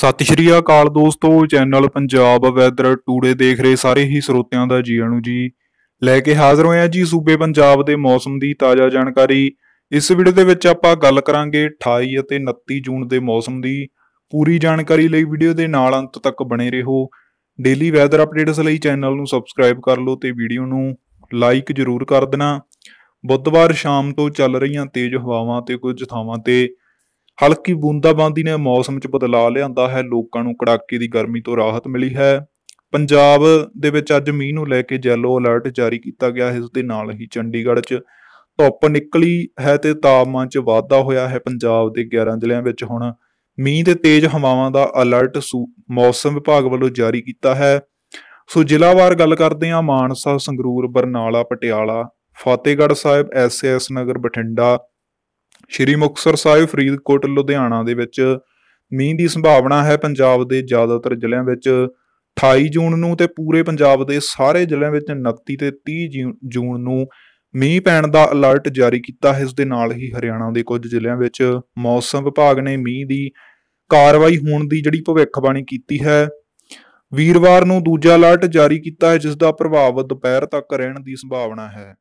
ਸਤਿ ਸ਼੍ਰੀ ਅਕਾਲ ਦੋਸਤੋ channel Punjab weather today ਦੇਖ ਰਹੇ ਸਾਰੇ ਹੀ ਸਰੋਤਿਆਂ ਦਾ ਜੀ ਆਣੂ ਜੀ ਲੈ ਕੇ ਹਾਜ਼ਰ ਹੋਇਆ ਜੀ ਸੂਬੇ ਪੰਜਾਬ ਦੇ ਮੌਸਮ ਦੀ ਤਾਜ਼ਾ ਜਾਣਕਾਰੀ ਇਸ ਵੀਡੀਓ ਦੇ ਵਿੱਚ ਆਪਾਂ ਗੱਲ ਕਰਾਂਗੇ 28 ਅਤੇ 29 ਜੂਨ ਦੇ ਮੌਸਮ ਦੀ ਪੂਰੀ ਜਾਣਕਾਰੀ ਲਈ ਵੀਡੀਓ ਦੇ ਨਾਲ ਅੰਤ ਤੱਕ ਬਣੇ ਰਹੋ ਡੇਲੀ ਵੈਦਰ ਅਪਡੇਟਸ ਲਈ ਚੈਨਲ ਨੂੰ ਸਬਸਕ੍ਰਾਈਬ ਕਰ ਲਓ ਤੇ ਵੀਡੀਓ ਨੂੰ ਲਾਈਕ ਜ਼ਰੂਰ ਕਰ ਦੇਣਾ ਬੁੱਧਵਾਰ ਸ਼ਾਮ ਤੋਂ ਚੱਲ ਰਹੀਆਂ ਤੇਜ਼ ਹਵਾਵਾਂ ਤੇ ਕੁਝ ਥਾਵਾਂ ਤੇ ਹਲਕੀ ਬੂੰਦਾਬਾਂਦੀ ਨੇ ਮੌਸਮ 'ਚ ਬਦਲਾਅ ਲਿਆਂਦਾ ਹੈ ਲੋਕਾਂ ਨੂੰ ਕੜਾਕੇ ਦੀ ਗਰਮੀ ਤੋਂ ਰਾਹਤ ਮਿਲੀ ਹੈ ਪੰਜਾਬ ਦੇ ਵਿੱਚ ਅੱਜ ਮੀਂਹ ਨੂੰ ਲੈ ਕੇ ਜੈਲੋ ਅਲਰਟ ਜਾਰੀ ਕੀਤਾ ਗਿਆ ਹੈ ਇਸ ਦੇ ਨਾਲ ਹੀ ਚੰਡੀਗੜ੍ਹ 'ਚ ਧੁੱਪ ਨਿਕਲੀ ਹੈ ਤੇ ਤਾਪਮਾਨ 'ਚ ਵਾਧਾ ਹੋਇਆ ਹੈ ਪੰਜਾਬ ਦੇ 11 ਜ਼ਿਲ੍ਹਿਆਂ ਵਿੱਚ ਹੁਣ ਮੀਂਹ ਤੇ ਤੇਜ਼ ਹਵਾਵਾਂ ਦਾ ਅਲਰਟ ਮੌਸਮ ਵਿਭਾਗ ਵੱਲੋਂ ਜਾਰੀ ਕੀਤਾ ਹੈ ਸੋ ਜ਼ਿਲ੍ਹਾਵਾਰ ਗੱਲ ਕਰਦੇ ਹਾਂ ਮਾਨਸਾ ਸੰਗਰੂਰ ਬਰਨਾਲਾ ਪਟਿਆਲਾ ਫਾਤਿਹਗੜ੍ਹ ਸਾਹਿਬ ਐਸਐਸ ਨਗਰ ਬਠਿੰਡਾ ਸ਼੍ਰੀ ਮੁਕਤਸਰ ਸਾਹਿਬ ਫਰੀਦਕੋਟ ਲੁਧਿਆਣਾ ਦੇ ਵਿੱਚ ਮੀਂਹ ਦੀ ਸੰਭਾਵਨਾ ਹੈ ਪੰਜਾਬ ਦੇ ਜ਼ਿਆਦਾਤਰ ਜ਼ਿਲ੍ਹਿਆਂ ਵਿੱਚ 28 ਜੂਨ ਨੂੰ ਤੇ ਪੂਰੇ ਪੰਜਾਬ ਦੇ ਸਾਰੇ ਜ਼ਿਲ੍ਹਿਆਂ ਵਿੱਚ 29 ਤੇ 30 ਜੂਨ ਨੂੰ ਮੀਂਹ ਪੈਣ ਦਾ ਅਲਰਟ ਜਾਰੀ ਕੀਤਾ ਇਸ ਦੇ ਨਾਲ ਹੀ ਹਰਿਆਣਾ ਦੇ ਕੁਝ ਜ਼ਿਲ੍ਹਿਆਂ ਵਿੱਚ ਮੌਸਮ ਵਿਭਾਗ ਨੇ ਮੀਂਹ ਦੀ ਕਾਰਵਾਈ ਹੋਣ ਦੀ ਜਿਹੜੀ ਭਵਿੱਖਬਾਣੀ ਕੀਤੀ ਹੈ ਵੀਰਵਾਰ ਨੂੰ ਦੂਜਾ ਅਲਰਟ ਜਾਰੀ ਕੀਤਾ ਹੈ ਜਿਸ ਦਾ ਪ੍ਰਭਾਵ ਦੁਪਹਿਰ ਤੱਕ ਰਹਿਣ ਦੀ ਸੰਭਾਵਨਾ ਹੈ